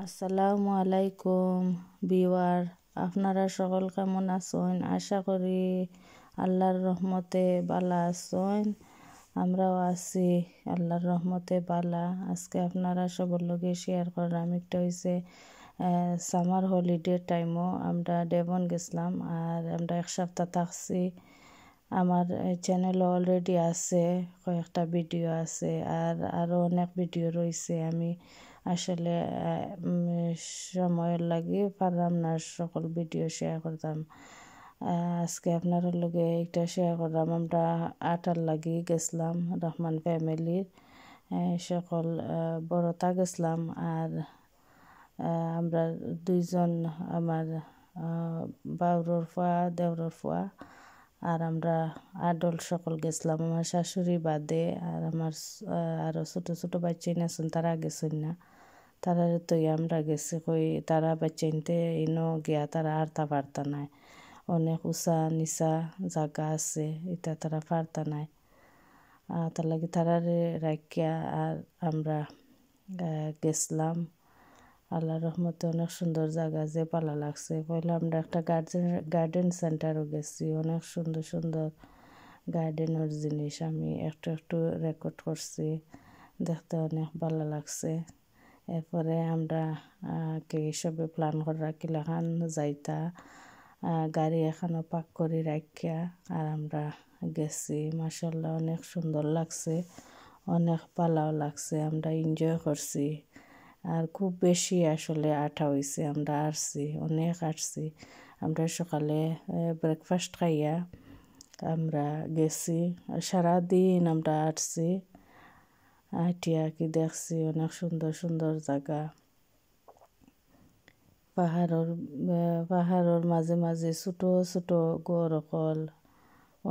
আসসালামু আলাইকুম বিওয়ার আপনারা সকল কেমন আছেন আশা করি আল্লাহর রহমতে বালা আছেন আমরাও আছি আল্লাহর রহমতে বালা আজকে আপনারা সবার লগে শেয়ার করলাম একটা হয়েছে সামার হলিডে টাইমও আমরা ডেভন গেছিলাম আর আমরা এক সপ্তাহ থাকছি আমার চ্যানেলও অলরেডি আছে কয়েকটা ভিডিও আছে আর আরও অনেক ভিডিও রয়েছে আমি আসলে সময়ের লাগে পারলাম না সকল ভিডিও শেয়ার করতাম আজকে আপনার লগে একটা শেয়ার করলাম আমরা আটার লাগি গেছিলাম রহমান ফ্যামিলির সকল বড়তা গেছিলাম আর আমরা দুইজন আমার বাউরর ফোয়া দেওরর ফোয়া আর আমরা আডল সকল গেছিলাম আমার শাশুড়ি বাদে আর আমার আরও ছোটো ছোটো বাচ্চা আছেন তারা গেছেন না তারা তো আমরা গেছি কই তারা বাচ্চা নিতে এনেও গিয়া তারা আর্তা পারতা নাই অনেক উঁচা নিচা জায়গা আছে এটা তারা পারতা নাই তার লাগে তারারে রাখিয়া আর আমরা গেছিলাম আল্লাহ রহমতে অনেক সুন্দর জায়গা যে পালা লাগছে পয়লা আমরা একটা গার্ডেন গার্ডেন সেন্টারও গেছি অনেক সুন্দর সুন্দর গার্ডেনের জিনিস আমি একটু একটু রেকর্ড করছি দেখতে অনেক ভালো লাগছে এরপরে আমরা কে সবে প্ল্যান করে রাখিলাখান যাইতা গাড়ি এখানে পাক করে রাখিয়া আর আমরা গেছি মাসাল্লাহ অনেক সুন্দর লাগছে অনেক পালাও লাগছে আমরা এনজয় করছি আর খুব বেশি আসলে আঠা হয়েছে আমরা আসছি অনেক আসছি আমরা সকালে ব্রেকফাস্ট খাইয়া আমরা গেছি সারাদিন আমরা আসছি আটিয়া কি দেখছি অনেক সুন্দর সুন্দর জায়গা পাহাড়ের পাহাড়ের মাঝে মাঝে ছোট ছোট গড় অকল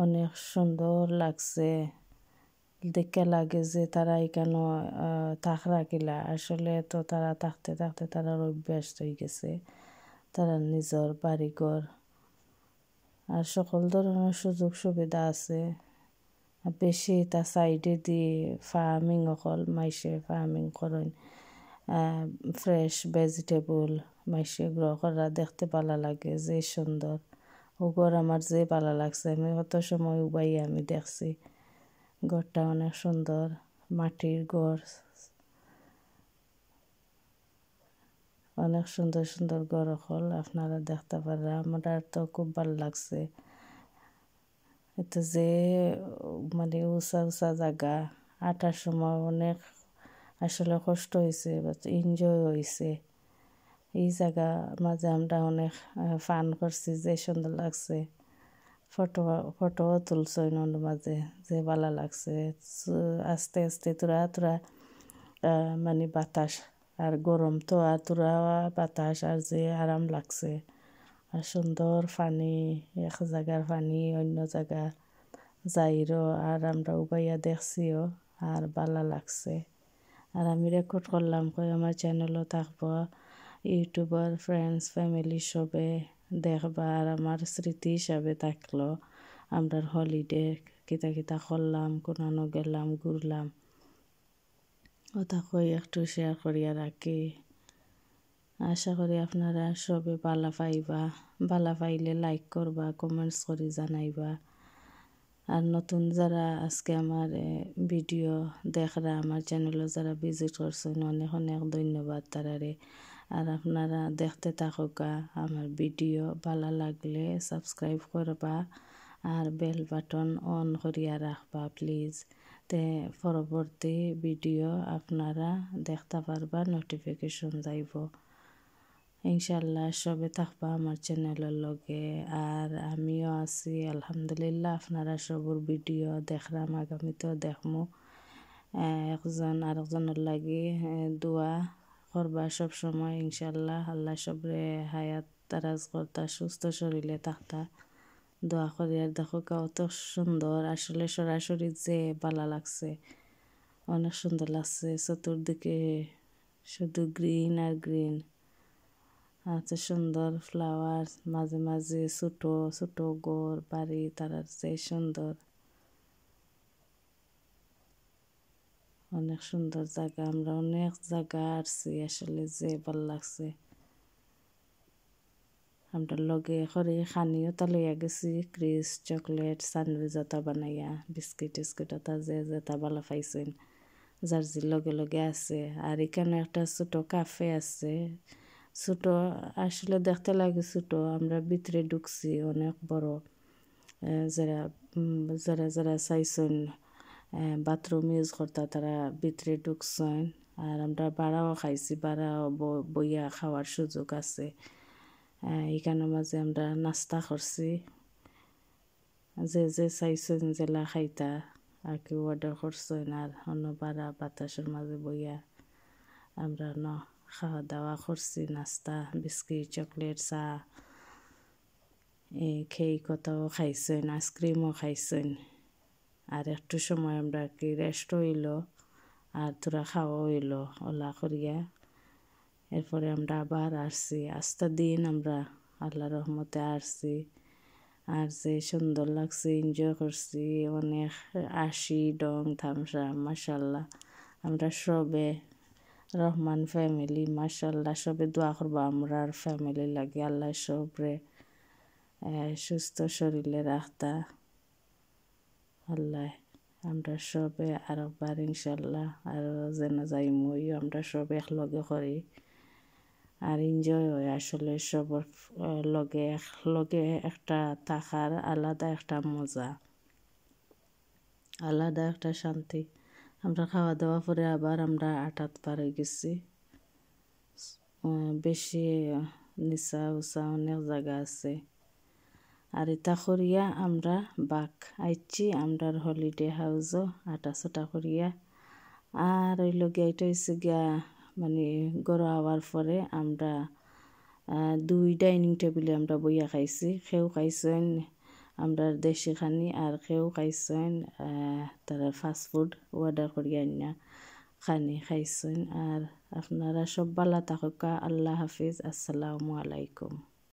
অনেক সুন্দর লাগছে দেখে লাগে যে তারা এখানে থাক রাখিলা আসলে তো তারা থাকতে থাকতে তারা অভ্যাস হয়ে গেছে তারা নিজের বাড়িঘর আর সকল ধরনের সুযোগ সুবিধা আছে বেশি তা সাইডে দিয়ে ফার্মিং অকল মাইসে ফার্মিং করেন ফ্রেশ ভেজিটেবল মাইসে গ্রহ করা দেখতে ভালো লাগে যে সুন্দর ওগর আমার যে ভালো লাগছে আমি অত সময় উবাই আমি দেখছি ঘরটা অনেক সুন্দর মাটির ঘর অনেক সুন্দর সুন্দর ঘর হল আপনারা দেখতে পারা আমার তো খুব ভালো লাগছে এতে যে মানে উঁচা উঁচা জায়গা আটার সময় অনেক আসলে কষ্ট হয়েছে এনজয় হয়েছে এই জায়গা মাঝে আমরা অনেক ফান করছি যে সুন্দর লাগছে ফটো ফটো তুলছ নন্দ মাঝে যে ভালো লাগছে আস্তে আস্তে তোরা তোরা মানে বাতাস আর গরম তো আর তোরা বাতাস আর যে আরাম লাগছে আর সুন্দর পানি এক জায়গার পানি অন্য জায়গা যাইরও আর আমরা উবাইয়া দেখছিও আর ভালো লাগছে আর আমি রেকর্ড করলাম কই আমার চ্যানেলও থাকবো ইউটিউবার ফ্রেন্ডস ফ্যামিলি সবে দেখবা আর আমার স্মৃতি হিসাবে থাকলো আমরা হলিডে কিতা কিতা করলাম কোনো গেলাম ঘুরলাম ওটা কই একটু শেয়ার করিয়া রাখি আশা করি আপনারা সবে বালা পাইবা বালা পাইলে লাইক করবা কমেন্টস করে জানাইবা আর নতুন যারা আজকে আমার ভিডিও দেখরা আমার চ্যানেলে যারা ভিজিট করছেন অনেক অনেক ধন্যবাদ তারারে আর আপনারা দেখতে থাকুকা আমার ভিডিও ভালো লাগলে সাবস্ক্রাইব করবা আর বেল বাটন অন করিয়া রাখবা প্লিজ তে পরবর্তী ভিডিও আপনারা দেখতে পারবা নোটিফিকেশন যাইব ইনশাল্লাহ সবে থাকবা আমার চ্যানেলের লগে আর আমিও আছি আলহামদুলিল্লাহ আপনারা সবর ভিডিও দেখলাম আগামীতেও দেখমো একজন আরেকজনের লাগে দোয়া করবা সব সময় ইনশাল্লাহ আল্লাহ সবরে হায়াত তারাজ করতা সুস্থ শরীরে থাকতা দোয়া করি আর দেখো কত সুন্দর আসলে সরাসরি যে বালা লাগছে অনেক সুন্দর লাগছে চতুর্দিকে শুধু গ্রিন আর গ্রিন আছে সুন্দর ফ্লাওয়ার মাঝে মাঝে ছোটো ছোটো গোর বাড়ি তারার সেই সুন্দর অনেক সুন্দর জায়গা আমরা অনেক জায়গা আসছি আসলে যে ভাল লাগছে আমরা লগে করে খানিও তা লইয়া গেছি ক্রিস চকলেট স্যান্ডউইচ এটা বানাইয়া বিস্কিট টিস্কিট এটা যে যেটা ভালো পাইছেন যার যে লগে লগে আছে আর এখানে একটা ছোট কাফে আছে ছোট আসলে দেখতে লাগে ছোট আমরা ভিতরে ঢুকছি অনেক বড় যারা যারা যারা চাইছেন বাথরুম ইউজ করতা তারা ভিতরে ঢুকছেন আর আমরা বাড়াও খাইছি বাড়াও বইয়া খাওয়ার সুযোগ আছে eh, এখানের মাঝে আমরা নাস্তা করছি যে যে চাইছেন জেলা খাইতা আর কি অর্ডার করছেন আর অন্য বাড়া বাতাসের মাঝে বইয়া আমরা ন খাওয়া দাওয়া করছি নাস্তা বিস্কিট চকলেট চা এই খেয়ে কোথাও খাইছেন আইসক্রিমও খাইছেন আর একটু সময় আমরা কি রেস্ট হইল আর তোরা খাওয়া হইল ওলা করিয়া এরপরে আমরা আবার আসছি আস্তা দিন আমরা আল্লাহ রহমতে আসছি আর যে সুন্দর লাগছে এনজয় করছি অনেক আশি ডং থামসা মাসাল্লাহ আমরা সবে রহমান ফ্যামিলি মাসাল্লাহ সবে দোয়া করবো আমরা আর ফ্যামিলি লাগে আল্লাহ সবরে সুস্থ শরীরে রাখতা আল্লাহ আমরা সবে আরেকবার ইনশাল্লাহ আর যেন যাই মই আমরা সব একলগে করি আর এনজয় হয় আসলে সবর লগে একলগে একটা থাকার আলাদা একটা মজা আলাদা একটা শান্তি আমরা খাওয়া দাওয়া করে আবার আমরা আটাত পারে গেছি বেশি নিচা উঁচা অনেক জায়গা আছে আর এটা করিয়া আমরা বাঘ আইছি আমরার হলিডে হাউসও আটা সোটা করিয়া আর ওই লগে এটা হয়েছে গিয়া মানে গরো হওয়ার পরে আমরা দুই ডাইনিং টেবিলে আমরা বইয়া খাইছি খেউ খাইছেন আমরা দেশি খানি আর খেউ খাইছেন তারা ফাস্টফুড অর্ডার করিয়া না খানি খাইছেন আর আপনারা সব বালা থাকুকা আল্লাহ হাফিজ আসসালামু আলাইকুম